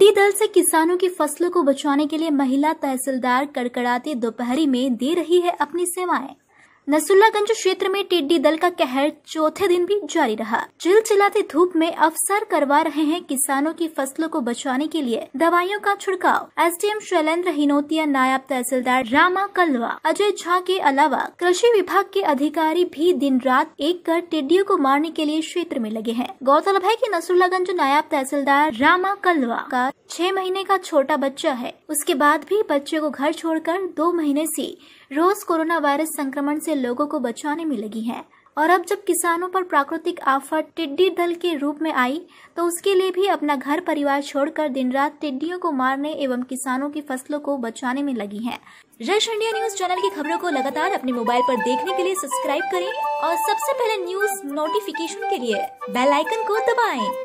टिड्डी दल से किसानों की फसलों को बचाने के लिए महिला तहसीलदार कड़कड़ाती दोपहरी में दे रही है अपनी सेवाएं नसुल्लागंज क्षेत्र में टिड्डी दल का कहर चौथे दिन भी जारी रहा जिल चिलाती धूप में अफसर करवा रहे हैं किसानों की फसलों को बचाने के लिए दवाइयों का छिड़काव S D M Shailendra Hinotia नायब तहसीलदार रामा कलवा अजय झा के अलावा कृषि विभाग के अधिकारी भी दिन रात एक कर टिड्डियों को मारने के लिए क्षेत्र में लगे हैं गौरतलब है की नसुल्लागंज नायब तहसीलदार रामा कलवा का छह महीने का छोटा बच्चा है उसके बाद भी बच्चे को घर छोड़कर दो महीने ऐसी रोज कोरोना वायरस संक्रमण ऐसी लोगों को बचाने में लगी है और अब जब किसानों पर प्राकृतिक आफत टिड्डी दल के रूप में आई तो उसके लिए भी अपना घर परिवार छोड़कर दिन रात टिड्डियों को मारने एवं किसानों की फसलों को बचाने में लगी है रश इंडिया न्यूज चैनल की खबरों को लगातार अपने मोबाइल पर देखने के लिए सब्सक्राइब करें और सबसे पहले न्यूज नोटिफिकेशन के लिए बेलाइकन को दबाए